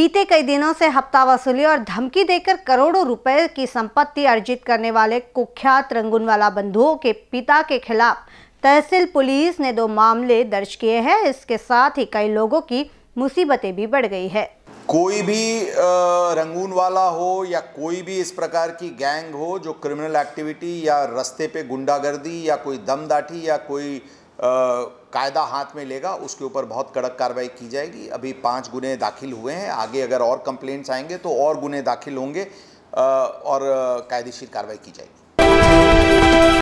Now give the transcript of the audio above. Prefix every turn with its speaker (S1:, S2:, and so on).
S1: बीते कई दिनों से हफ्ता वसूली और धमकी देकर करोड़ों रुपए की संपत्ति अर्जित करने वाले कुख्यात रंगूनवाला बंधुओं के पिता के खिलाफ तहसील पुलिस ने दो मामले दर्ज किए हैं इसके साथ ही कई लोगों की मुसीबतें भी बढ़ गई है कोई
S2: भी रंगून वाला हो या कोई भी इस प्रकार की गैंग हो जो क्रिमिनल एक्टिविटी या रस्ते पे गुंडागर्दी या कोई दमदाठी या कोई कायदा हाथ में लेगा उसके ऊपर बहुत कड़क कार्रवाई की जाएगी अभी पाँच गुने दाखिल हुए हैं आगे अगर और कंप्लेंट्स आएंगे तो और गुने दाखिल होंगे और कायदेशीर कार्रवाई की जाएगी